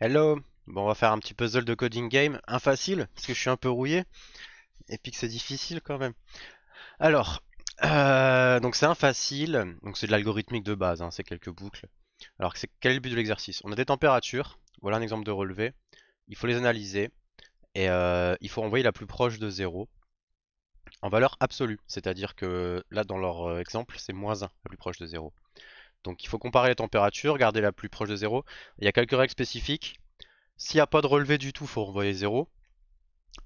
Hello Bon, on va faire un petit puzzle de coding game. Un parce que je suis un peu rouillé. Et puis que c'est difficile quand même. Alors, euh, donc c'est un Donc c'est de l'algorithmique de base, hein, c'est quelques boucles. Alors, quel est le but de l'exercice On a des températures. Voilà un exemple de relevé. Il faut les analyser. Et euh, il faut envoyer la plus proche de 0 en valeur absolue. C'est-à-dire que là, dans leur euh, exemple, c'est moins 1, la plus proche de 0. Donc il faut comparer les températures, garder la plus proche de 0. Il y a quelques règles spécifiques. S'il n'y a pas de relevé du tout, il faut renvoyer 0.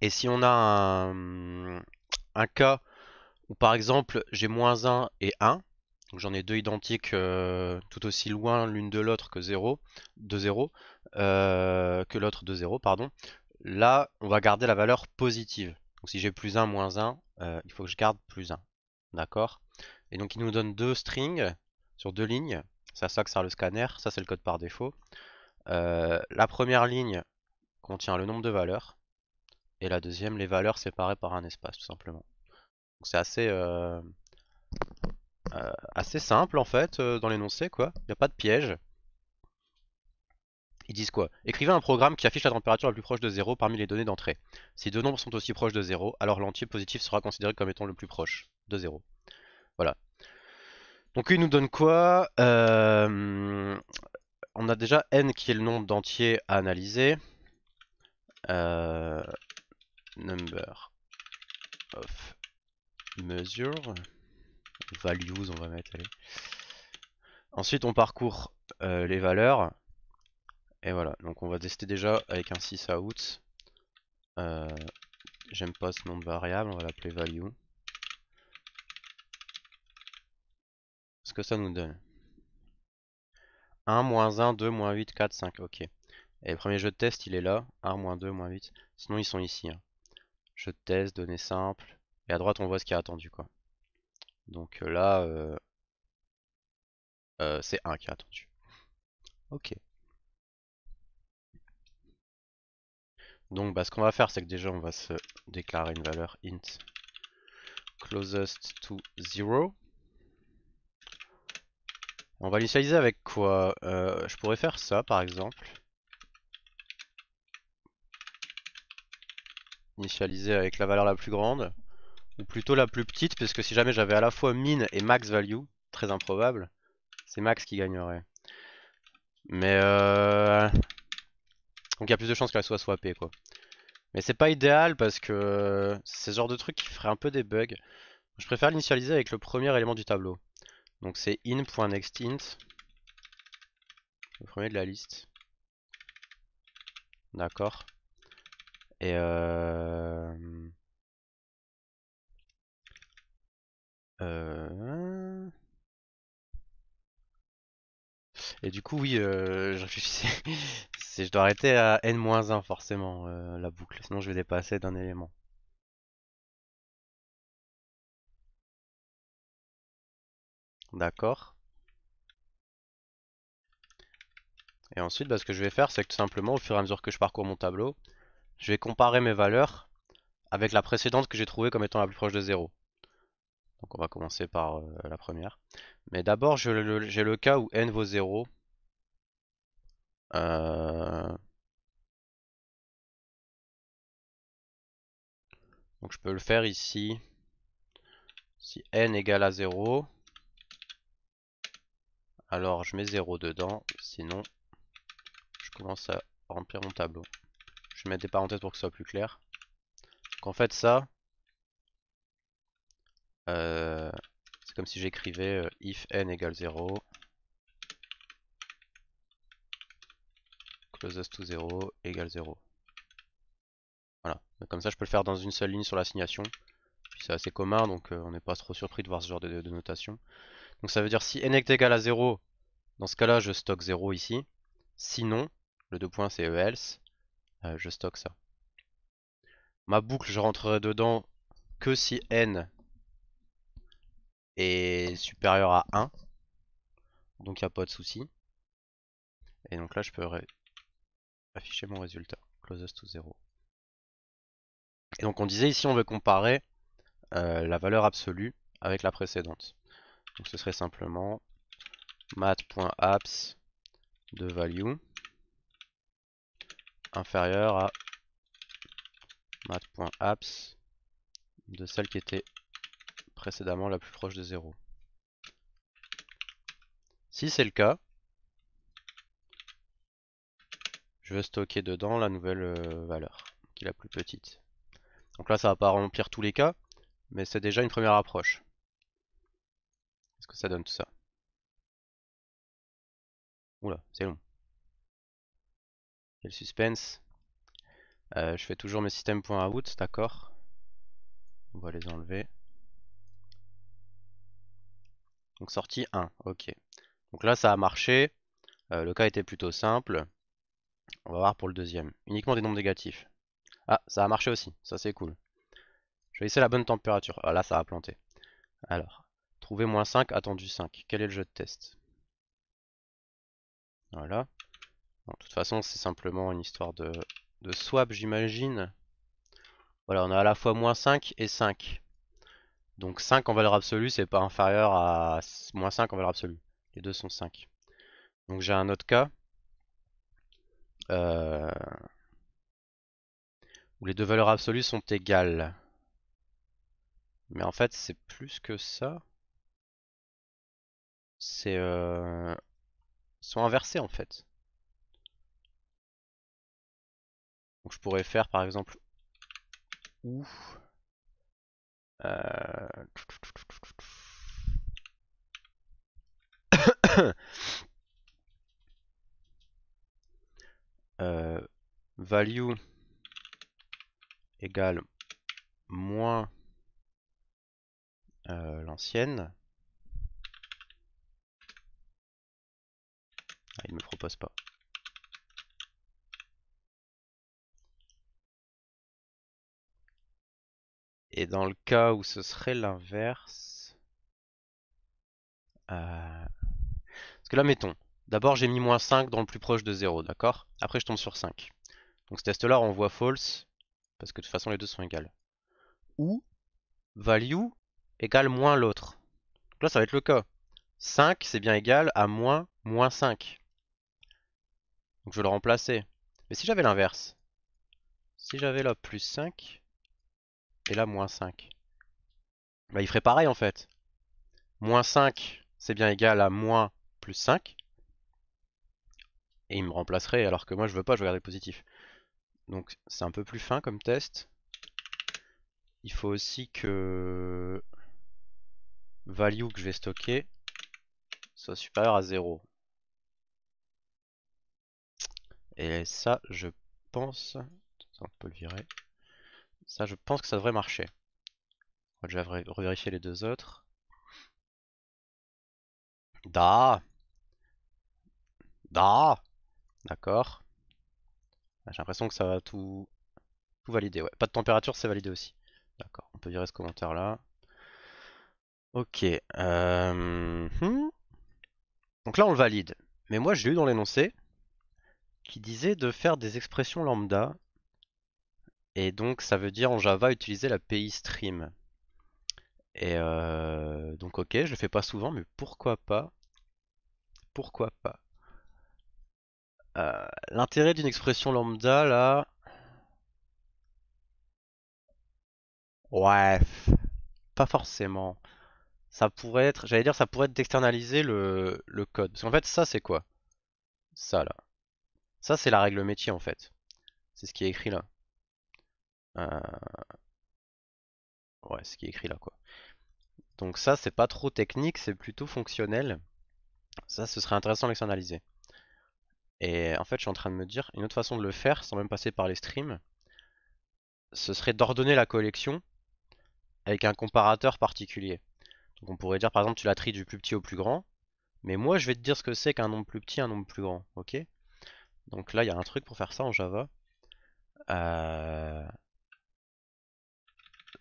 Et si on a un, un cas où par exemple j'ai moins 1 et 1, donc j'en ai deux identiques euh, tout aussi loin l'une de l'autre que 0, 0, euh, que l'autre de 0, pardon. Là, on va garder la valeur positive. Donc si j'ai plus 1, moins 1, euh, il faut que je garde plus 1. D'accord Et donc il nous donne deux strings sur deux lignes. C'est à ça que sert le scanner, ça c'est le code par défaut. Euh, la première ligne contient le nombre de valeurs, et la deuxième les valeurs séparées par un espace tout simplement. c'est assez, euh, euh, assez simple en fait dans l'énoncé quoi, il n'y a pas de piège. Ils disent quoi Écrivez un programme qui affiche la température la plus proche de 0 parmi les données d'entrée. Si deux nombres sont aussi proches de 0, alors l'entier positif sera considéré comme étant le plus proche de 0. Voilà, donc il nous donne quoi euh, On a déjà n qui est le nombre d'entiers à analyser. Euh, number of measure. Values, on va mettre. Allez. Ensuite, on parcourt euh, les valeurs. Et voilà, donc on va tester déjà avec un 6 out. J'aime pas ce nom de variable, on va l'appeler value. que ça nous donne. 1, moins 1, 2, moins 8, 4, 5, ok. Et le premier jeu de test, il est là, 1, moins 2, moins 8. Sinon, ils sont ici. Hein. Jeu de test, données simples. Et à droite, on voit ce qui est attendu, quoi. Donc euh, là, euh, euh, c'est 1 qui est attendu. Ok. Donc bah, ce qu'on va faire c'est que déjà on va se déclarer une valeur int closest to 0 on va l'initialiser avec quoi euh, Je pourrais faire ça par exemple. Initialiser avec la valeur la plus grande. Ou plutôt la plus petite, parce que si jamais j'avais à la fois min et max value, très improbable, c'est max qui gagnerait. Mais euh... Donc il y a plus de chances qu'elle soit swappée quoi. Mais c'est pas idéal parce que c'est ce genre de truc qui ferait un peu des bugs. Je préfère l'initialiser avec le premier élément du tableau. Donc c'est in.nextInt, le premier de la liste. D'accord. Et euh, euh, du coup, oui, euh, je réfléchissais. je dois arrêter à n-1 forcément la boucle, sinon je vais dépasser d'un élément. D'accord Et ensuite, bah, ce que je vais faire, c'est que tout simplement, au fur et à mesure que je parcours mon tableau, je vais comparer mes valeurs avec la précédente que j'ai trouvée comme étant la plus proche de 0. Donc on va commencer par euh, la première. Mais d'abord, j'ai le, cas où n vaut 0. Euh. Donc je peux le faire ici. Si n égale à 0, alors je mets 0 dedans, sinon je commence à remplir mon tableau. Je vais mettre des parenthèses pour que ce soit plus clair. Donc en fait ça, euh, c'est comme si j'écrivais euh, if n égale 0, closest to 0 égale 0. Voilà, comme ça je peux le faire dans une seule ligne sur l'assignation. C'est assez commun donc euh, on n'est pas trop surpris de voir ce genre de notation. Donc ça veut dire si n est égal à 0, dans ce cas-là, je stocke 0 ici. Sinon, le deux points c'est else, euh, je stocke ça. Ma boucle, je rentrerai dedans que si n est supérieur à 1. Donc il n'y a pas de souci. Et donc là, je peux afficher mon résultat. Closest to 0. Et donc on disait ici, on veut comparer euh, la valeur absolue avec la précédente. Donc ce serait simplement mat.apps de value inférieur à math.apps de celle qui était précédemment la plus proche de 0. Si c'est le cas, je vais stocker dedans la nouvelle euh, valeur, qui est la plus petite. Donc là, ça va pas remplir tous les cas, mais c'est déjà une première approche. Qu'est-ce que ça donne tout ça Oula, c'est long. Quel suspense. Euh, je fais toujours mes systèmes.out, d'accord. On va les enlever. Donc sortie 1, ok. Donc là ça a marché. Euh, le cas était plutôt simple. On va voir pour le deuxième. Uniquement des nombres négatifs. Ah, ça a marché aussi, ça c'est cool. Je vais laisser la bonne température. Ah là ça a planté. Alors, moins 5, attendu 5. Quel est le jeu de test Voilà. de toute façon, c'est simplement une histoire de, swap, j'imagine. Voilà, on a à la fois moins 5 et 5. Donc 5 en valeur absolue, c'est pas inférieur à moins 5 en valeur absolue. Les deux sont 5. Donc j'ai un autre cas. Euh, où les deux valeurs absolues sont égales. Mais en fait, c'est plus que ça c'est euh, sont inversés en fait. Donc je pourrais faire par exemple ou euh, euh, value égale moins l'ancienne Ah, il ne me propose pas. Et dans le cas où ce serait l'inverse... Euh, parce que là, mettons, d'abord j'ai mis moins 5 dans le plus proche de 0, d'accord Après je tombe sur 5. Donc ce test-là on voit false, parce que de toute façon les deux sont égales. Ou value égale moins l'autre. là, ça va être le cas. 5, c'est bien égal à moins moins 5. Donc je vais le remplacer. Mais si j'avais l'inverse, si j'avais là plus 5 et là moins 5, bah il ferait pareil en fait. Moins 5, c'est bien égal à moins plus 5. Et il me remplacerait alors que moi je veux pas, je veux le positif. Donc c'est un peu plus fin comme test. Il faut aussi que value que je vais stocker soit supérieur à 0. Et ça, je pense... On peut le virer. Ça, je pense que ça devrait marcher. On va déjà revérifier les deux autres. Da Da D'accord. Ah, j'ai l'impression que ça va tout, tout valider. Ouais. Pas de température, c'est validé aussi. D'accord, on peut virer ce commentaire là. Ok. Euh, hmm. Donc là, on le valide. Mais moi, je l'ai eu dans l'énoncé qui disait de faire des expressions lambda. Et donc ça veut dire en Java utiliser la pi stream. Et euh, donc ok, je le fais pas souvent, mais pourquoi pas Pourquoi pas euh, L'intérêt d'une expression lambda là... Ouais, pas forcément. Ça pourrait être, j'allais dire, ça pourrait être d'externaliser le, le code. Parce qu'en fait, ça c'est quoi Ça là. Ça, c'est la règle métier en fait. C'est ce qui est écrit là. Euh... Ouais, ce qui est écrit là quoi. Donc ça, c'est pas trop technique, c'est plutôt fonctionnel. Ça, ce serait intéressant l'externaliser Et en fait, je suis en train de me dire, une autre façon de le faire, sans même passer par les streams, ce serait d'ordonner la collection avec un comparateur particulier. Donc on pourrait dire par exemple tu la trie du plus petit au plus grand, mais moi je vais te dire ce que c'est qu'un nombre plus petit, un nombre plus grand, ok donc là, il y a un truc pour faire ça en Java. Euh,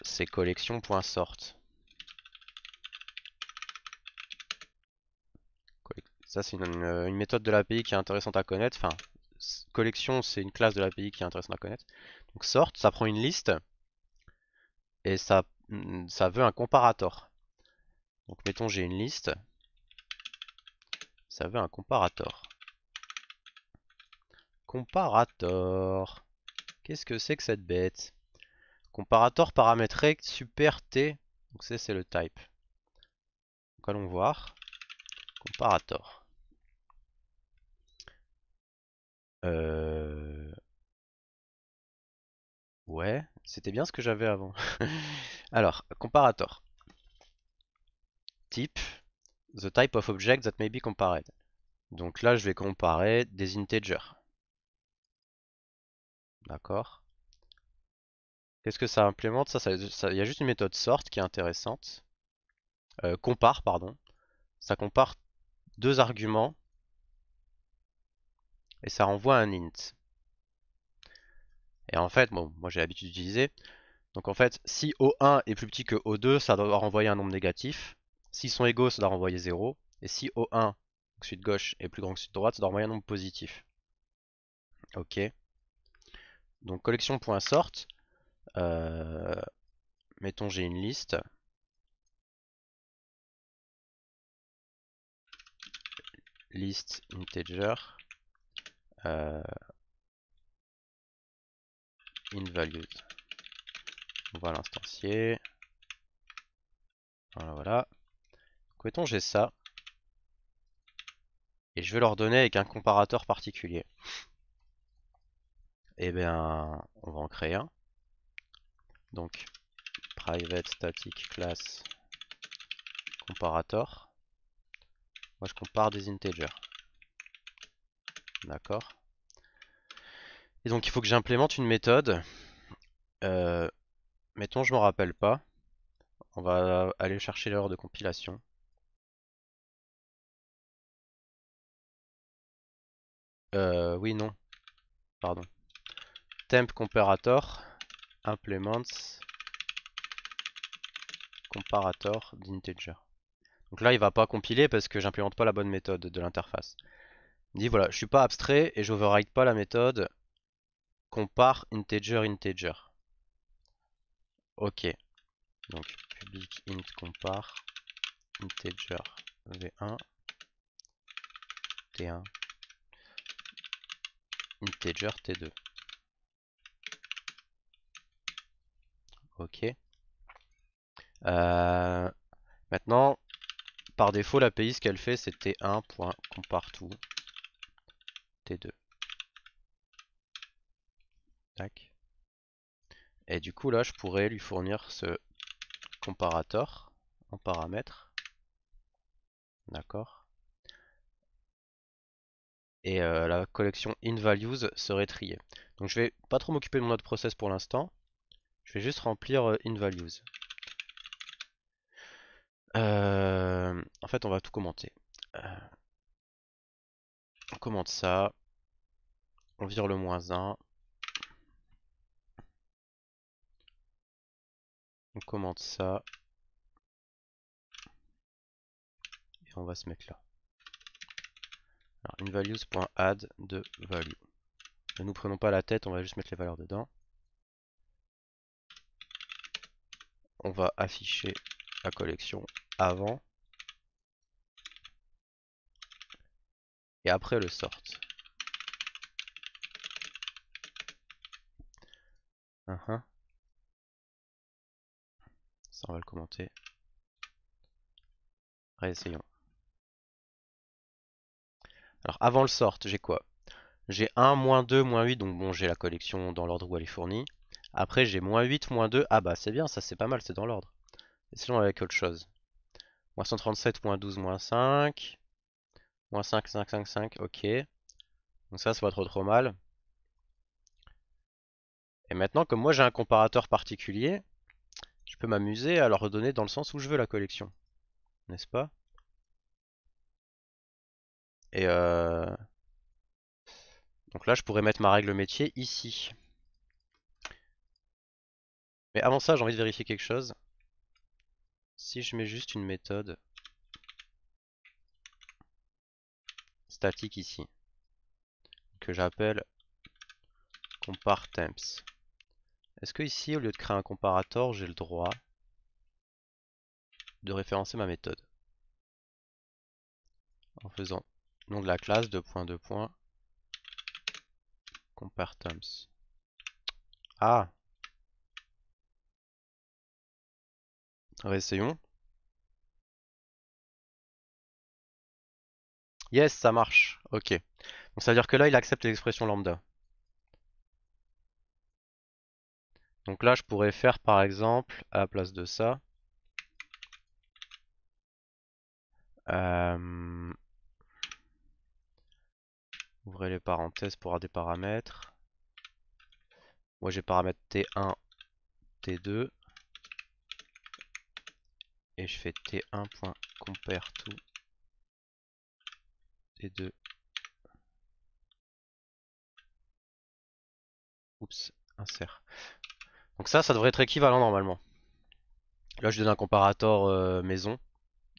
c'est collection.sort. Ça, c'est euh, une, méthode de l'API qui est intéressante à connaître. Enfin, collection, c'est une classe de l'API qui est intéressante à connaître. Donc sort, ça prend une liste et ça, mm, ça veut un comparator. Donc mettons j'ai une liste, ça veut un comparator. Comparator. Qu'est-ce que c'est que cette bête Comparator paramétré super T. Donc ça c'est le type. Donc allons voir. Comparator. Euh, ouais, c'était bien ce que j'avais avant. Alors, comparator. Type, the type of object that may be compared. Donc là, je vais comparer des integers. D'accord. Qu'est-ce que ça implémente ça, y a juste une méthode sort qui est intéressante. Euh, compare, pardon. Ça compare deux arguments et ça renvoie un int. Et en fait, bon, moi j'ai l'habitude d'utiliser. Donc en fait, si O1 est plus petit que O2, ça doit renvoyer un nombre négatif. S'ils sont égaux, ça doit renvoyer 0. Et si O1, suite de gauche, est plus grand que celui de droite, ça doit renvoyer un nombre positif. Ok. Donc collection.sort, euh, mettons j'ai une liste. List integer euh, On va l'instancier. Voilà, voilà. Mettons j'ai ça. Et je vais l'ordonner avec un comparateur particulier eh bien, on va en créer un. Donc, private static class comparator. Moi, je compare des integers. D'accord. Et donc, il faut que j'implémente une méthode. Euh, mettons, je me rappelle pas. On va aller chercher l'heure de compilation. Euh, oui, non. Pardon temp comparator implements comparator d'integer. Donc là, il va pas compiler parce que j'implémente pas la bonne méthode de l'interface. Il dit voilà, je suis pas abstrait et je j'override pas la méthode compare integer integer. Ok. Donc public int compare integer v1 t1 integer t2. Ok. Euh, maintenant, par défaut, l'API, ce qu'elle fait, c'est t1.compartout t2. Tac. Et du coup, là, je pourrais lui fournir ce comparateur en paramètre. D'accord. Et euh, la collection InValues serait triée. Donc, je vais pas trop m'occuper de mon autre process pour l'instant. Je vais juste remplir euh, inValues. Euh, en fait, on va tout commenter. Euh, on commente ça. On vire le moins 1. On commente ça. Et on va se mettre là. Alors, inValues.add de value. Ne nous prenons pas la tête, on va juste mettre les valeurs dedans. on va afficher la collection avant et après le sort. Uh-huh. Ça, on va le commenter. Réessayons. Alors, avant le sort, j'ai quoi J'ai 1, moins 2, moins 8, donc bon, j'ai la collection dans l'ordre où elle est fournie. Après j'ai moins 8, moins 2. Ah bah c'est bien, ça c'est pas mal, c'est dans l'ordre. Et sinon avec autre chose. Moins 137, moins 12, moins 5. Moins 5, 5, 5, 5, ok. Donc ça c'est pas trop trop mal. Et maintenant comme moi j'ai un comparateur particulier, je peux m'amuser à leur redonner dans le sens où je veux la collection. N'est-ce pas Et euh... Donc là je pourrais mettre ma règle métier ici. Mais avant ça, j'ai envie de vérifier quelque chose. Si je mets juste une méthode statique ici, que j'appelle compareTemps. Est-ce que ici, au lieu de créer un comparator, j'ai le droit de référencer ma méthode en faisant nom de la classe de Ah, Réessayons. Yes, ça marche. Ok. Donc ça veut dire que là, il accepte l'expression lambda. Donc là, je pourrais faire par exemple, à la place de ça, euh, ouvrez les parenthèses pour avoir des paramètres. Moi, j'ai paramètres T1, T2 et je fais t1.compare tout t2 oups insert donc ça ça devrait être équivalent normalement là je donne un comparator euh, maison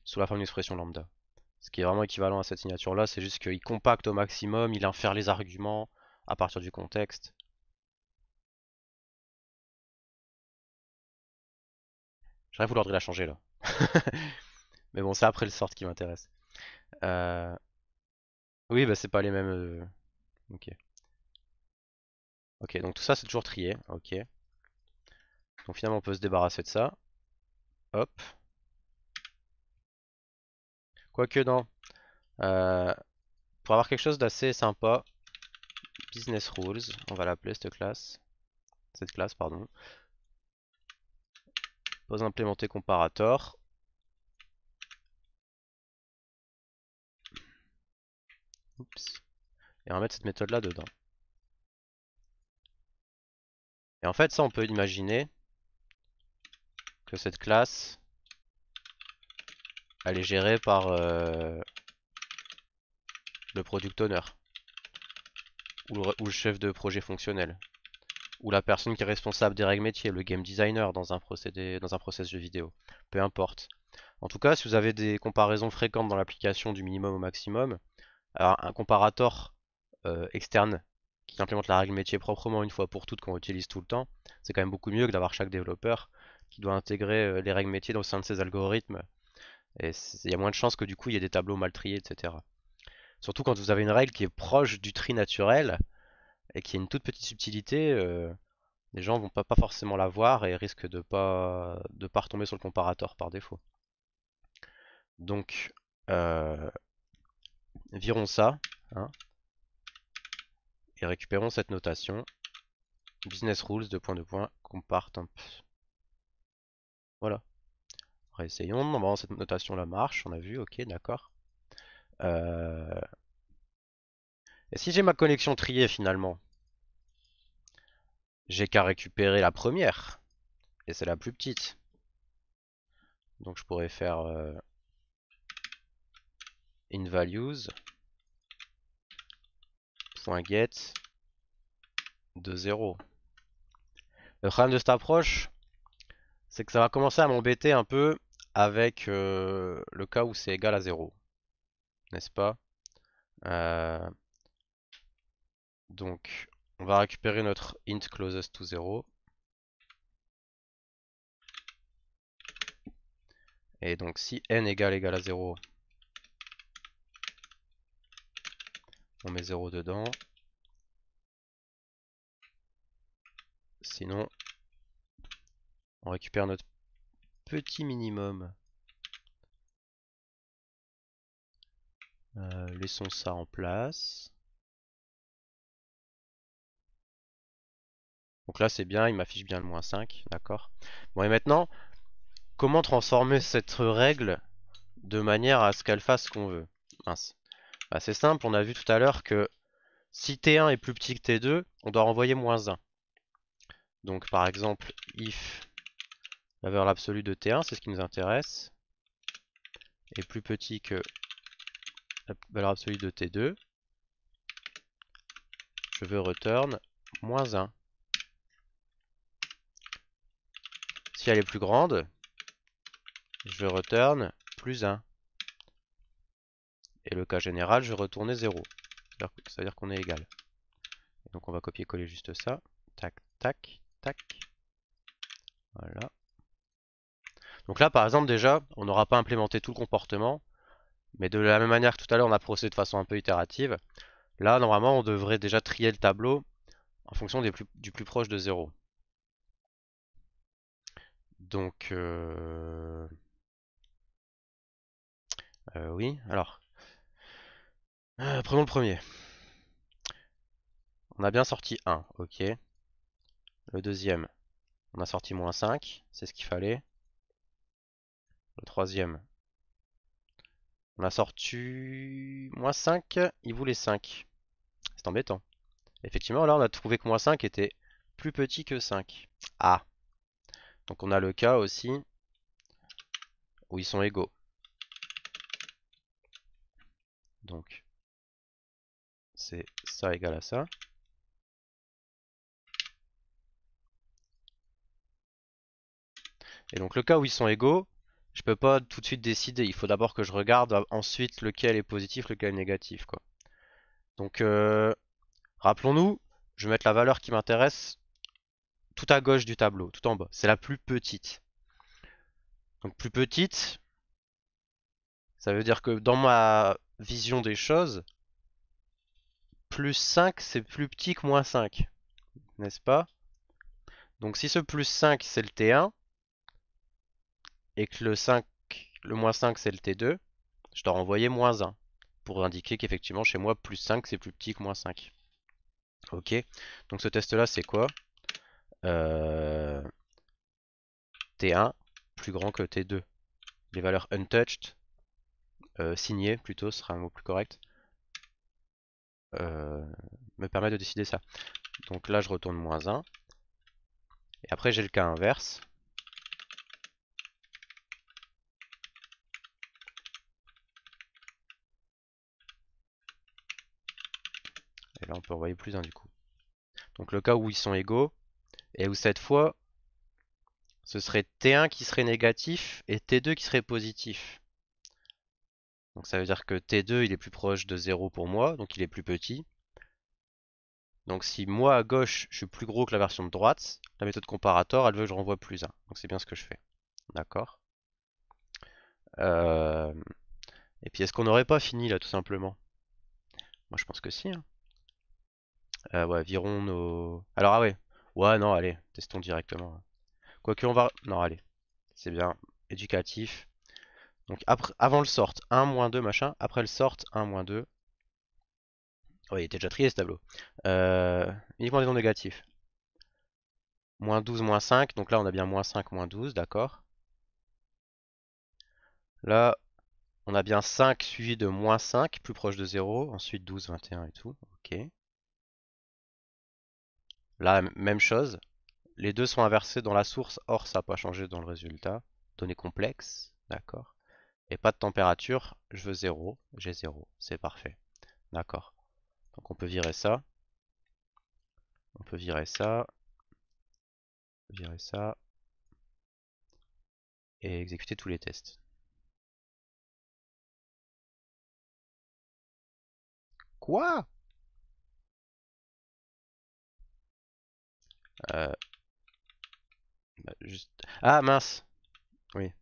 sous la forme d'une expression lambda ce qui est vraiment équivalent à cette signature là c'est juste qu'il compacte au maximum il infère les arguments à partir du contexte J'aurais voulu de la changer là. Mais bon, c'est après le sort qui m'intéresse. Euh, oui, bah c'est pas les mêmes. Euh, ok. Ok, donc tout ça c'est toujours trié. Ok. Donc finalement on peut se débarrasser de ça. Hop. Quoique non. Euh, pour avoir quelque chose d'assez sympa, business rules, on va l'appeler cette classe. Cette classe, pardon implémenter implémenter comparator. Oups. Et remettre cette méthode là dedans. Et en fait ça on peut imaginer que cette classe elle est gérée par euh, le product owner ou le chef de projet fonctionnel ou la personne qui est responsable des règles métiers, le game designer dans un procédé, dans un process jeu vidéo, peu importe. En tout cas, si vous avez des comparaisons fréquentes dans l'application du minimum au maximum, alors un comparateur externe qui implémente la règle métier proprement une fois pour toutes qu'on utilise tout le temps, c'est quand même beaucoup mieux que d'avoir chaque développeur qui doit intégrer euh, les règles métiers au sein de ses algorithmes. Et il y a moins de chances que du coup il y ait des tableaux mal triés, etc. Surtout quand vous avez une règle qui est proche du tri naturel, et qu'il y a une toute petite subtilité, euh, les gens vont pas, forcément la voir et risquent de pas de pas retomber sur le comparateur par défaut. Donc euh, virons ça hein, et récupérons cette notation business rules de point de point Voilà. Réessayons. Normalement cette notation là marche, on a vu. Ok, d'accord. Euh, et si j'ai ma connexion triée finalement J'ai qu'à récupérer la première. Et c'est la plus petite. Donc je pourrais faire euh, in de 0. Le problème de cette approche, c'est que ça va commencer à m'embêter un peu avec euh, le cas où c'est égal à 0. N'est-ce pas euh, donc, on va récupérer notre int closest to 0. Et donc, si n égale égal à 0, on met 0 dedans. Sinon, on récupère notre petit minimum. Euh, laissons ça en place. Donc là, c'est bien, il m'affiche bien le moins 5, d'accord Bon, et maintenant, comment transformer cette règle de manière à ce qu'elle fasse ce qu'on veut Mince. Bah, c'est simple, on a vu tout à l'heure que si T1 est plus petit que T2, on doit renvoyer moins 1. Donc par exemple, if la valeur absolue de T1, c'est ce qui nous intéresse, est plus petit que la valeur absolue de T2, je veux return moins 1. Si elle est plus grande, je retourne plus 1. Et le cas général, je retournais 0. cest à dire qu'on est égal. Donc on va copier-coller juste ça. Tac, tac, tac. Voilà. Donc là, par exemple, déjà, on n'aura pas implémenté tout le comportement. Mais de la même manière que tout à l'heure, on a procédé de façon un peu itérative. Là, normalement, on devrait déjà trier le tableau en fonction du plus proche de 0. Donc, euh... Euh, oui, alors. Euh, prenons le premier. On a bien sorti 1, ok. Le deuxième, on a sorti moins 5, c'est ce qu'il fallait. Le troisième, on a sorti moins 5, il voulait 5. C'est embêtant. Effectivement, là, on a trouvé que moins 5 était plus petit que 5. Ah donc on a le cas aussi où ils sont égaux. Donc c'est ça égal à ça. Et donc le cas où ils sont égaux, je peux pas tout de suite décider. Il faut d'abord que je regarde ensuite lequel est positif, lequel est négatif. Quoi. Donc euh, rappelons-nous, je vais mettre la valeur qui m'intéresse tout à gauche du tableau, tout en bas. C'est la plus petite. Donc plus petite, ça veut dire que dans ma vision des choses, plus 5 c'est plus petit que moins 5. N'est-ce pas Donc si ce plus 5 c'est le T1, et que le 5, le moins 5 c'est le T2, je dois renvoyer moins 1 pour indiquer qu'effectivement chez moi plus 5 c'est plus petit que moins 5. Ok Donc ce test là c'est quoi euh, T1 plus grand que T2. Les valeurs untouched, euh, signées plutôt, sera un mot plus correct, euh, me permet de décider ça. Donc là, je retourne moins 1. Et après, j'ai le cas inverse. Et là, on peut envoyer plus 1 du coup. Donc le cas où ils sont égaux, et où cette fois, ce serait T1 qui serait négatif et T2 qui serait positif. Donc ça veut dire que T2 il est plus proche de 0 pour moi, donc il est plus petit. Donc si moi à gauche je suis plus gros que la version de droite, la méthode comparator elle veut que je renvoie plus 1. Donc c'est bien ce que je fais. D'accord euh, Et puis est-ce qu'on n'aurait pas fini là tout simplement Moi je pense que si. Hein. Euh, ouais, virons nos... Alors ah ouais, Ouais, non, allez, testons directement. Quoique, on va... Non, allez, c'est bien. Éducatif. Donc, après, avant le sort, 1, moins 2, machin. Après le sort, 1, moins 2. Oh, il était déjà trié ce tableau. Euh, uniquement des noms négatifs. Moins 12, moins 5. Donc là, on a bien moins 5, moins 12, d'accord. Là, on a bien 5 suivi de moins 5, plus proche de 0. Ensuite, 12, 21 et tout. Ok. Là, même chose. Les deux sont inversés dans la source, or ça n'a pas changé dans le résultat. Données complexes, d'accord. Et pas de température, je veux 0, j'ai 0, c'est parfait. D'accord. Donc on peut virer ça. On peut virer ça. Virer ça. Et exécuter tous les tests. Quoi Euh, bah, juste... Ah mince Oui.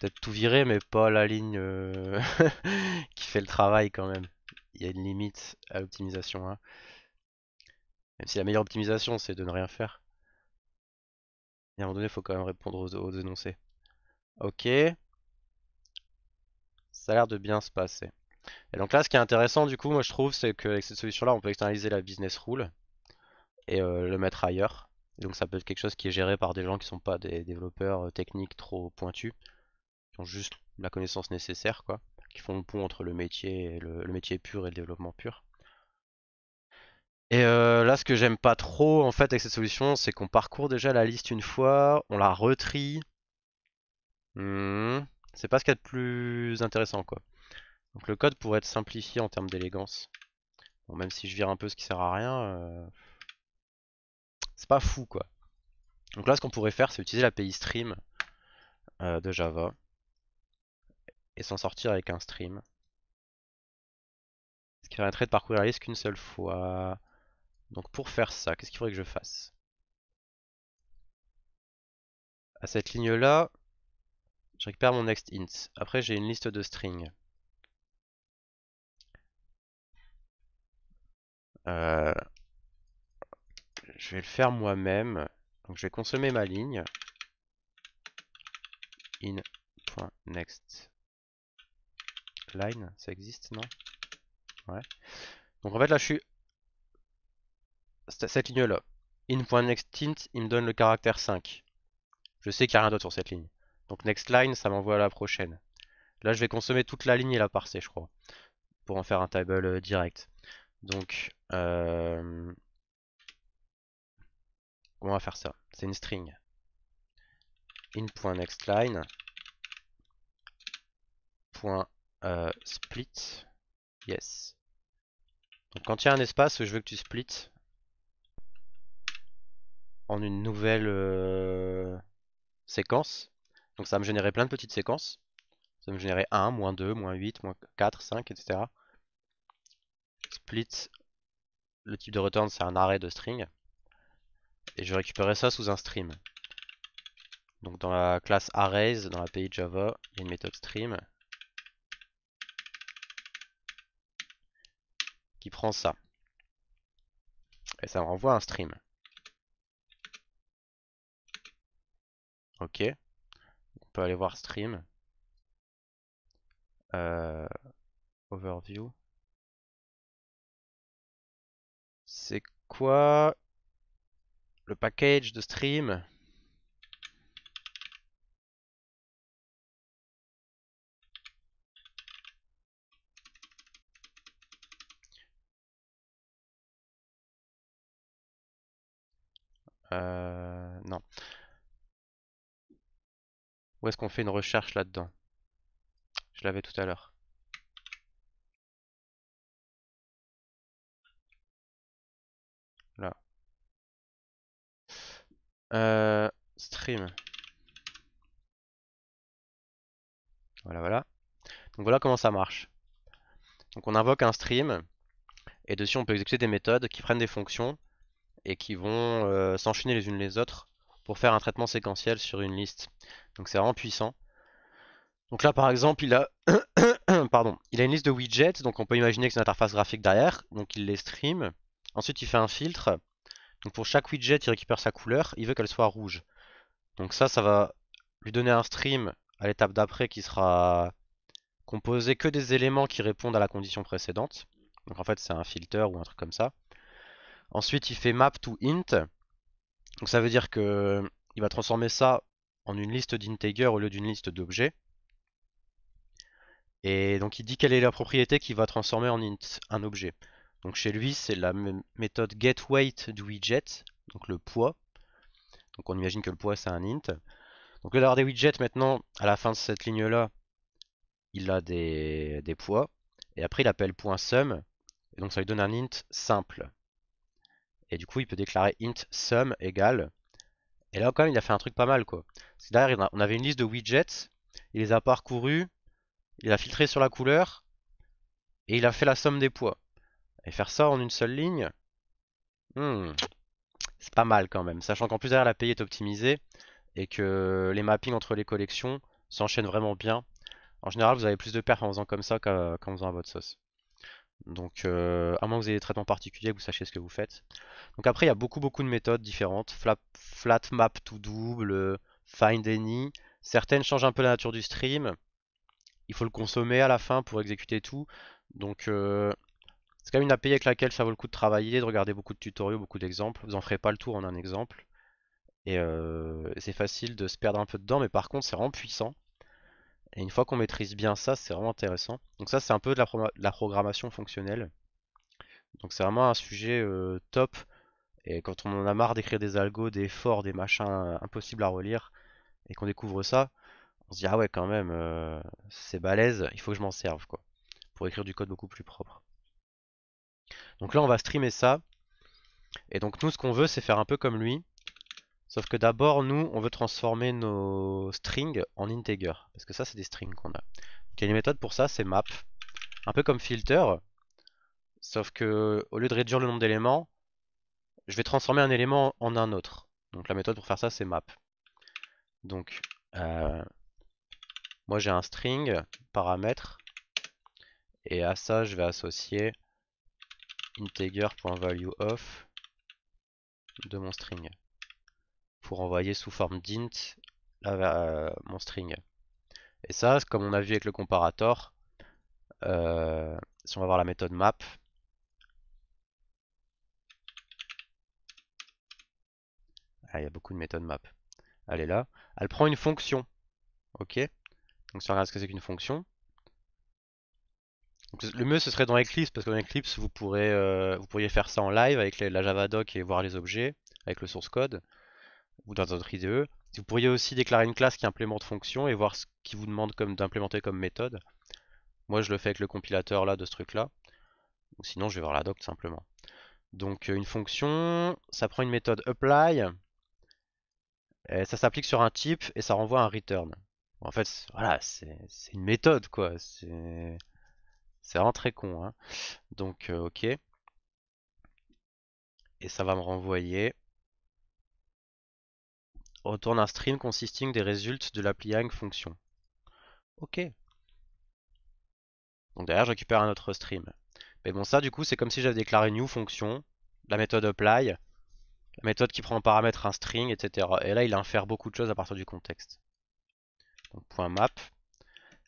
Peut-être tout virer, mais pas la ligne euh, qui fait le travail quand même. Il y a une limite à l'optimisation. Hein. Même si la meilleure optimisation, c'est de ne rien faire. Et à un moment donné, il faut quand même répondre aux, aux énoncés. Ok. Ça a l'air de bien se passer. Et donc là, ce qui est intéressant, du coup, moi je trouve, c'est qu'avec cette solution-là, on peut externaliser la business rule et euh, le mettre ailleurs. Donc ça peut être quelque chose qui est géré par des gens qui sont pas des développeurs euh, techniques trop pointus, qui ont juste la connaissance nécessaire, quoi, qui font le pont entre le métier, le, métier pur et le développement pur. Et euh, là, ce que j'aime pas trop en fait avec cette solution, c'est qu'on parcourt déjà la liste une fois, on la retrie. Hmm, c'est pas ce qu'il y a de plus intéressant, quoi. Donc le code pourrait être simplifié en termes d'élégance. même si je vire un peu ce qui sert à rien. C'est pas fou quoi. Donc là, ce qu'on pourrait faire, c'est utiliser l'API stream euh, de Java et s'en sortir avec un stream. Ce qui permettrait de parcourir la liste qu'une seule fois. Donc pour faire ça, qu'est-ce qu'il faudrait que je fasse À cette ligne-là, je récupère mon next int. Après, j'ai une liste de strings. Euh, je vais le faire moi-même. Donc je vais consommer ma ligne. Next line, ça existe, non Ouais. Donc en fait là je suis cette ligne là. In.nextInt, il me donne le caractère 5. Je sais qu'il n'y a rien d'autre sur cette ligne. Donc next line, ça m'envoie à la prochaine. Là, je vais consommer toute la ligne et la parser, je crois, pour en faire un table euh, direct. Donc, euh, on va faire ça C'est une string. In.nextLine. Point, euh, split. Yes. Donc quand il y a un espace, je veux que tu splits en une nouvelle euh, séquence. Donc ça va me générer plein de petites séquences. Ça va me générer 1, moins 2, moins 8, moins 4, 5, etc. Split, le type de return c'est un arrêt de string et je récupérerai ça sous un stream. Donc dans la classe arrays, dans la l'API Java, il y a une méthode stream qui prend ça. Et ça me renvoie un stream. Ok. On peut aller voir stream. Euh, overview. C'est quoi le package de stream. Euh, non. Où est-ce qu'on fait une recherche là-dedans Je l'avais tout à l'heure. Euh, stream. Voilà, voilà. Donc voilà comment ça marche. Donc on invoque un stream et dessus on peut exécuter des méthodes qui prennent des fonctions et qui vont euh, s'enchaîner les unes les autres pour faire un traitement séquentiel sur une liste. Donc c'est vraiment puissant. Donc là par exemple il a pardon, il a une liste de widgets, donc on peut imaginer que c'est une interface graphique derrière, donc il les stream. Ensuite il fait un filtre donc pour chaque widget, il récupère sa couleur, il veut qu'elle soit rouge. Donc ça, ça va lui donner un stream à l'étape d'après qui sera composé que des éléments qui répondent à la condition précédente. Donc en fait, c'est un filter ou un truc comme ça. Ensuite, il fait map to int. Donc ça veut dire qu'il il va transformer ça en une liste d'integers au lieu d'une liste d'objets. Et donc il dit quelle est la propriété qui va transformer en int un objet. Donc chez lui, c'est la méthode getWeight du widget, donc le poids. Donc on imagine que le poids, c'est un int. Donc le d'avoir des widgets, maintenant, à la fin de cette ligne-là, il a des, des, poids. Et après, il appelle .sum. Et donc ça lui donne un int simple. Et du coup, il peut déclarer int sum égale. Et là, quand même, il a fait un truc pas mal, quoi. c'est derrière, on avait une liste de widgets. Il les a parcourus. Il a filtré sur la couleur. Et il a fait la somme des poids. Et faire ça en une seule ligne hmm. C'est pas mal quand même, sachant qu'en plus derrière la paye est optimisée et que les mappings entre les collections s'enchaînent vraiment bien. En général, vous avez plus de pertes en faisant comme ça qu'en faisant à votre sauce. Donc, euh, à moins que vous ayez des traitements particuliers, que vous sachiez ce que vous faites. Donc après, il y a beaucoup beaucoup de méthodes différentes. Flat, flat map tout double, find any. Certaines changent un peu la nature du stream. Il faut le consommer à la fin pour exécuter tout. Donc, euh, c'est quand même une API avec laquelle ça vaut le coup de travailler, de regarder beaucoup de tutoriels, beaucoup d'exemples. Vous en ferez pas le tour en un exemple. Et euh, c'est facile de se perdre un peu dedans, mais par contre c'est vraiment puissant. Et une fois qu'on maîtrise bien ça, c'est vraiment intéressant. Donc ça c'est un peu de la, programmation fonctionnelle. Donc c'est vraiment un sujet euh, top. Et quand on en a marre d'écrire des algos, des forts, des machins euh, impossibles à relire, et qu'on découvre ça, on se dit ah ouais quand même, c'est balèze, il faut que je m'en serve quoi. Pour écrire du code beaucoup plus propre. Donc là, on va streamer ça. Et donc nous, ce qu'on veut, c'est faire un peu comme lui. Sauf que d'abord, nous, on veut transformer nos strings en integer. Parce que ça, c'est des strings qu'on a. Donc il y a une méthode pour ça, c'est map. Un peu comme filter. Sauf que, au lieu de réduire le nombre d'éléments, je vais transformer un élément en un autre. Donc la méthode pour faire ça, c'est map. Donc, euh, moi j'ai un string, paramètre. Et à ça, je vais associer integer.valueOf de mon string pour envoyer sous forme d'int euh, mon string. Et ça, comme on a vu avec le comparator, euh, si on va voir la méthode map, ah, il y a beaucoup de méthodes map. Elle est là. Elle prend une fonction. Ok Donc si on regarde ce que c'est qu'une fonction, le mieux ce serait dans Eclipse parce que dans Eclipse vous pourrez euh, vous pourriez faire ça en live avec la la Javadoc et voir les objets avec le source code ou dans votre IDE. Vous pourriez aussi déclarer une classe qui implémente fonction et voir ce qui vous demande comme d'implémenter comme méthode. Moi je le fais avec le compilateur là de ce truc là. sinon je vais voir la doc simplement. Donc euh, une fonction, ça prend une méthode apply, ça s'applique sur un type et ça renvoie un return. en fait, voilà, c'est une méthode quoi. C'est c'est vraiment très con. Hein. Donc, euh, ok. Et ça va me renvoyer. Retourne un stream consisting des résultats de l'appli fonction. Ok. Donc derrière, je récupère un autre stream. Mais bon, ça, du coup, c'est comme si j'avais déclaré new fonction, la méthode apply, la méthode qui prend en paramètre un string, etc. Et là, il infère beaucoup de choses à partir du contexte. Donc, point map.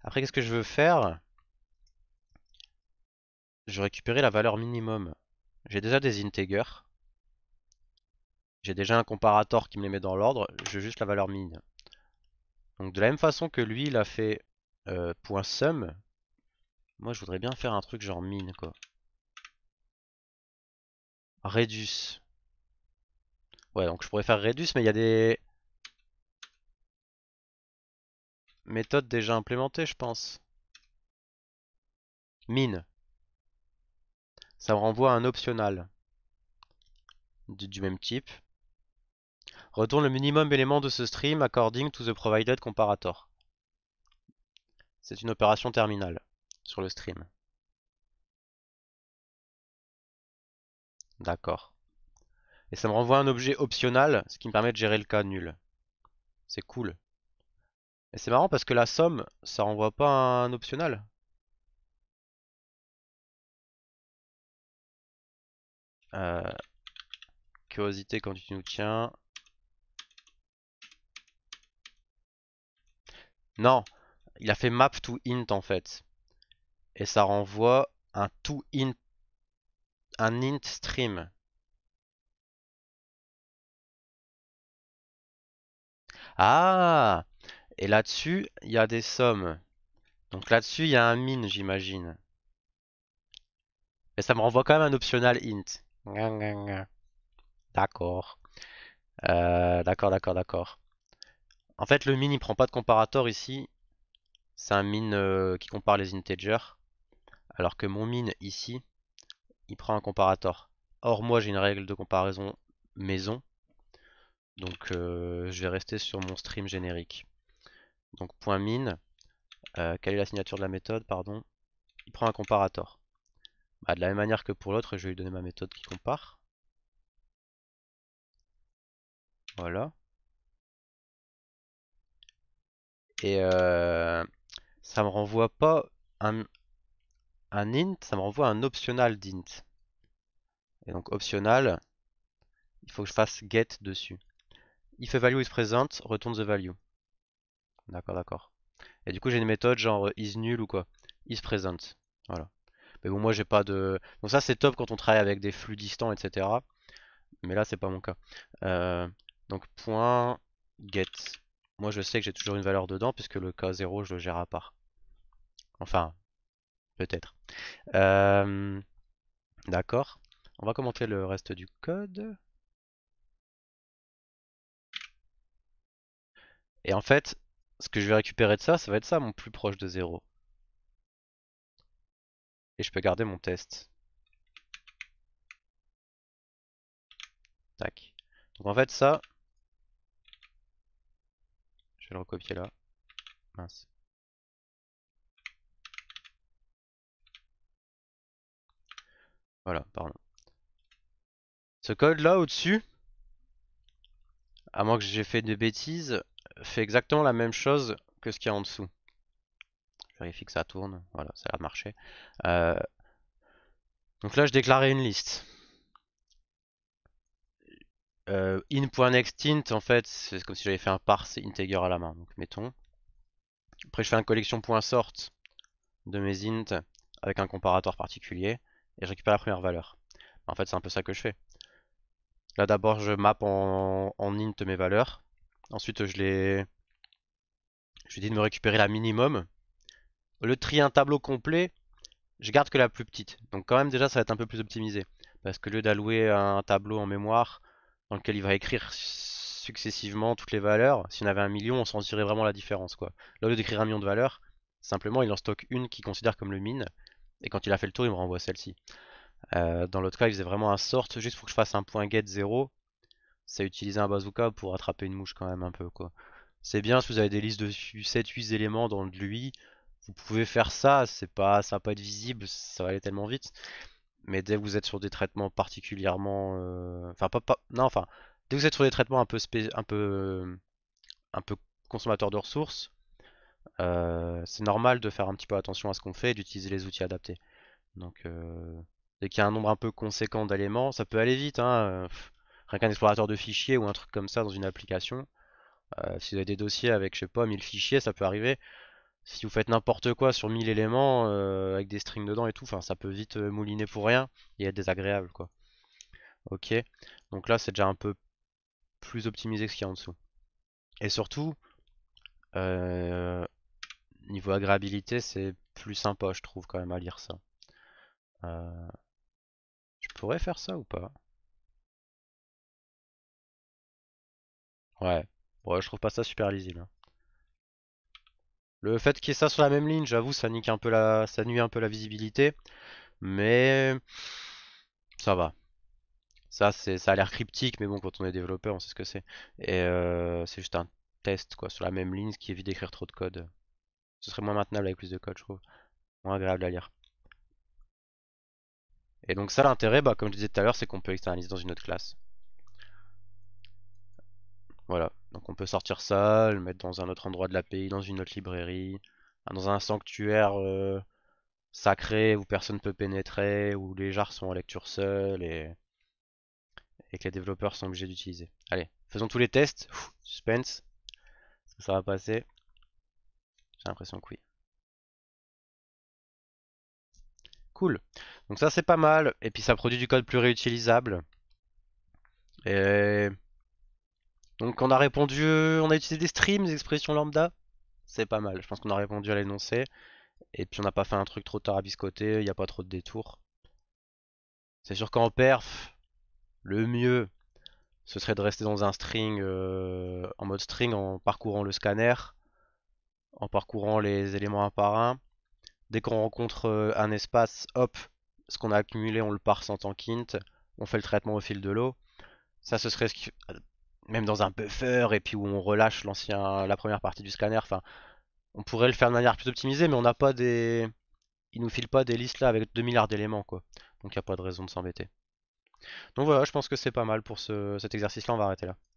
Après, qu'est-ce que je veux faire je récupérais la valeur minimum. J'ai déjà des integers. J'ai déjà un comparator qui me les met dans l'ordre. Je veux juste la valeur min. Donc de la même façon que lui, il a fait euh, point .sum, moi je voudrais bien faire un truc genre min quoi. Reduce. Ouais, donc je pourrais faire reduce, mais il y a des méthodes déjà implémentées, je pense. Mine ça me renvoie un optional du, même type. Retourne le minimum élément de ce stream according to the provided comparator. C'est une opération terminale sur le stream. D'accord. Et ça me renvoie un objet optional, ce qui me permet de gérer le cas nul. C'est cool. Et c'est marrant parce que la somme, ça renvoie pas un optional. Euh, curiosité quand tu nous tiens. Non, il a fait map to int en fait. Et ça renvoie un to int un int stream. Ah Et là-dessus, il y a des sommes. Donc là-dessus, il y a un min, j'imagine. et ça me renvoie quand même un optional int. D'accord. Euh, d'accord, d'accord, d'accord. En fait, le min, il prend pas de comparateur ici. C'est un min euh, qui compare les integers. Alors que mon min, ici, il prend un comparateur. Or, moi, j'ai une règle de comparaison maison. Donc, euh, je vais rester sur mon stream générique. Donc, point min. quelle est la signature de la méthode, pardon Il prend un comparateur. Bah, de la même manière que pour l'autre, je vais lui donner ma méthode qui compare. Voilà. Et euh, ça me renvoie pas un, int, ça me renvoie un optional d'int. Et donc optional, il faut que je fasse get dessus. If a value is present, retourne the value. D'accord, d'accord. Et du coup j'ai une méthode genre is null ou quoi. Is present. Voilà. Mais bon, moi j'ai pas de. Donc ça c'est top quand on travaille avec des flux distants, etc. Mais là c'est pas mon cas. Euh, donc point get. Moi je sais que j'ai toujours une valeur dedans puisque le cas 0 je le gère à part. Enfin, peut-être. Euh, d'accord. On va commenter le reste du code. Et en fait, ce que je vais récupérer de ça, ça va être ça, mon plus proche de 0. Et je peux garder mon test. Tac. Donc en fait ça, je vais le recopier là. Voilà, pardon. Ce code là au-dessus, à moins que j'ai fait des bêtises, fait exactement la même chose que ce qu'il y a en dessous vérifie que ça tourne. Voilà, ça a marché. Euh, donc là, je déclarais une liste. Euh, in.nextint, en fait, c'est comme si j'avais fait un parse integer à la main. Donc, mettons. Après, je fais un collection.sort de mes int avec un comparateur particulier et je récupère la première valeur. En fait, c'est un peu ça que je fais. Là, d'abord, je map en, en int mes valeurs. Ensuite, je les. Je lui dis de me récupérer la minimum le tri un tableau complet, je garde que la plus petite. Donc quand même déjà ça va être un peu plus optimisé. Parce que lieu d'allouer un tableau en mémoire dans lequel il va écrire successivement toutes les valeurs, si on avait un million, on sentirait vraiment la différence. Quoi. Là, au lieu d'écrire un million de valeurs, simplement il en stocke une qu'il considère comme le mine, et quand il a fait le tour, il me renvoie celle-ci. Euh, dans l'autre cas, il faisait vraiment un sort, juste pour que je fasse un point get 0. Ça utilisait un bazooka pour attraper une mouche quand même un peu. quoi. C'est bien si vous avez des listes de 7-8 éléments dans lui, vous pouvez faire ça, c'est pas, ça va pas être visible, ça va aller tellement vite. Mais dès que vous êtes sur des traitements particulièrement, euh, enfin pas, non, enfin dès que vous êtes sur des traitements un peu, un peu, un peu consommateurs de ressources, euh, c'est normal de faire un petit peu attention à ce qu'on fait et d'utiliser les outils adaptés. Donc euh, dès qu'il y a un nombre un peu conséquent d'éléments, ça peut aller vite. Hein, rien qu'un explorateur de fichiers ou un truc comme ça dans une application, si vous avez des dossiers avec, je sais pas, 1000 fichiers, ça peut arriver si vous faites n'importe quoi sur 1000 éléments euh, avec des strings dedans et tout, ça peut vite euh, mouliner pour rien et être désagréable quoi. Ok, donc là c'est déjà un peu plus optimisé que ce qu'il y a en dessous. Et surtout, euh, niveau agréabilité, c'est plus sympa je trouve quand même à lire ça. je pourrais faire ça ou pas Ouais, je trouve pas ça super lisible. Hein. Le fait qu'il y ait ça sur la même ligne, j'avoue, ça nique un peu la, ça nuit un peu la visibilité, mais ça va. Ça, c'est, ça a l'air cryptique, mais bon, quand on est développeur, on sait ce que c'est. Et euh, c'est juste un test, quoi, sur la même ligne, ce qui évite d'écrire trop de code. Ce serait moins maintenable avec plus de code, je trouve. Moins agréable à lire. Et donc ça, l'intérêt, bah, comme je disais tout à l'heure, c'est qu'on peut externaliser dans une autre classe. Voilà. Donc on peut sortir seul, le mettre dans un autre endroit de l'API, dans une autre librairie, dans un sanctuaire euh, sacré où personne ne peut pénétrer, où les jars sont en lecture seule et, que les développeurs sont obligés d'utiliser. Allez, faisons tous les tests. suspense. Est-ce que ça va passer J'ai l'impression que oui. Cool. Donc ça c'est pas mal. Et puis ça produit du code plus réutilisable. Et donc on a répondu, on a utilisé des streams, des expressions lambda. C'est pas mal, je pense qu'on a répondu à l'énoncé. Et puis on n'a pas fait un truc trop tarabiscoté, il n'y a pas trop de détours. C'est sûr qu'en perf, le mieux, ce serait de rester dans un string, euh, en mode string, en parcourant le scanner, en parcourant les éléments un par un. Dès qu'on rencontre euh, un espace, hop, ce qu'on a accumulé, on le parse en tant qu'int, on fait le traitement au fil de l'eau. Ça, ce serait ce même dans un buffer et puis où on relâche l'ancien, la première partie du scanner. Enfin, on pourrait le faire de manière plus optimisée, mais on n'a pas des, il nous file pas des listes là avec 2 milliards d'éléments quoi. Donc il n'y a pas de raison de s'embêter. Donc voilà, je pense que c'est pas mal pour ce, cet exercice là, on va arrêter là.